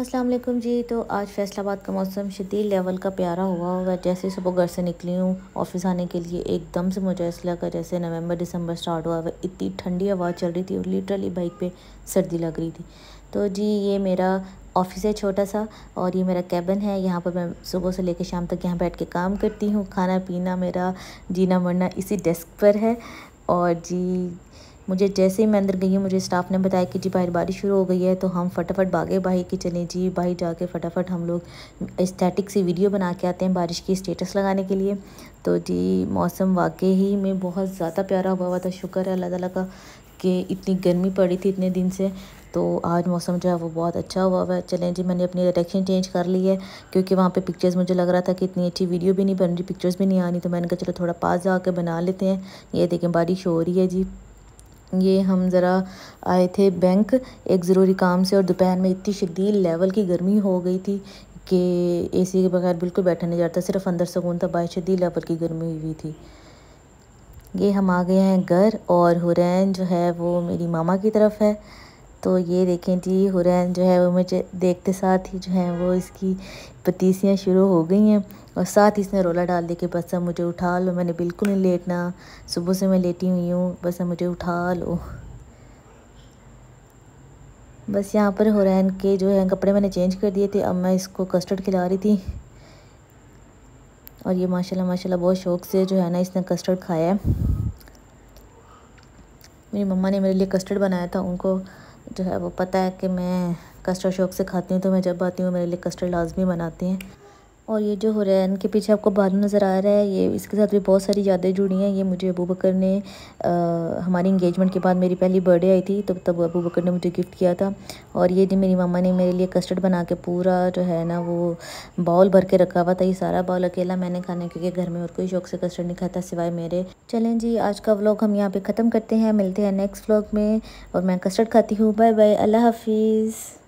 अस्सलाम वालेकुम जी तो आज फैसलाबाद का मौसम शदीद लेवल का प्यारा हुआ होगा जैसे सुबह घर से निकली हूँ ऑफिस आने के लिए एकदम से मुझे ऐसा लगा जैसे नवंबर दिसंबर स्टार्ट हुआ हुआ इतनी ठंडी हवा चल रही थी और लिटरली बाइक पे सर्दी लग रही थी तो जी ये मेरा ऑफिस है छोटा सा और ये मेरा कैबिन है यहाँ पर मैं सुबह से लेकर शाम तक यहाँ बैठ के काम करती हूँ खाना पीना मेरा जीना मरना इसी डेस्क पर है और जी मुझे जैसे ही मैं अंदर गई हूँ मुझे स्टाफ ने बताया कि जी बाहर बारिश शुरू हो गई है तो हम फटाफट भागे भाई की चले जी भाई जाके फटाफट हम लोग स्टैटिक सी वीडियो बना के आते हैं बारिश की स्टेटस लगाने के लिए तो जी मौसम वाकई ही में बहुत ज़्यादा प्यारा हुआ हुआ था शुक्र है अल्लाह तला का कि इतनी गर्मी पड़ी थी इतने दिन से तो आज मौसम जो है वो बहुत अच्छा हुआ हुआ है चलें जी मैंने अपनी डायरेक्शन चेंज कर ली है क्योंकि वहाँ पे पिक्चर्स मुझे लग रहा था कि इतनी अच्छी वीडियो भी नहीं बन रही पिक्चर्स भी नहीं आनी तो मैंने कहा चलो थोड़ा पास जाकर बना लेते हैं ये देखें बारिश हो रही है जी ये हम ज़रा आए थे बैंक एक ज़रूरी काम से और दोपहर में इतनी शदीद लेवल की गर्मी हो गई थी कि एसी के बगैर बिल्कुल बैठा नहीं जाता सिर्फ अंदर सुकून था बाहर शदीद लेवल की गर्मी हुई हुई थी ये हम आ गए हैं घर और हुरैन जो है वो मेरी मामा की तरफ है तो ये देखें जी हुरैन जो है वो मुझे देखते साथ ही जो है वो इसकी पतीसियाँ शुरू हो गई हैं और साथ ही इसने रोला डाल दिया कि बस अब मुझे उठा लो मैंने बिल्कुल नहीं लेटना सुबह से मैं लेटी हुई हूँ बस अब मुझे उठा लो बस यहाँ पर हुरैन के जो है कपड़े मैंने चेंज कर दिए थे अब मैं इसको कस्टर्ड खिला रही थी और ये माशाल्लाह माशाल्लाह बहुत शौक से जो है ना इसने कस्टर्ड खाया है मेरी मम्मा ने मेरे लिए कस्टर्ड बनाया था उनको जो है वो पता है कि मैं कस्टर्ड शौक़ से खाती हूँ तो मैं जब आती हूँ मेरे लिए कस्टर्ड लाजमी बनाती हैं और ये जो हुरैन के पीछे आपको बालू नज़र आ रहा है ये इसके साथ भी बहुत सारी यादें जुड़ी हैं ये मुझे अबू बकर ने आ, हमारी इंगेजमेंट के बाद मेरी पहली बर्थडे आई थी तब तब अबू बकर ने मुझे गिफ्ट किया था और ये जी मेरी मामा ने मेरे लिए कस्टर्ड बना के पूरा जो है ना वो बाउल भर के रखा हुआ था ये सारा बाउल अकेला मैंने खाने क्योंकि घर में और कोई शौक से कस्टर्ड नहीं खाता सिवाय मेरे चलें जी आज का व्लॉग हम यहाँ पर ख़त्म करते हैं मिलते हैं नेक्स्ट व्लॉग में और मैं कस्टर्ड खाती हूँ बाय बाय अल्लाह हाफिज़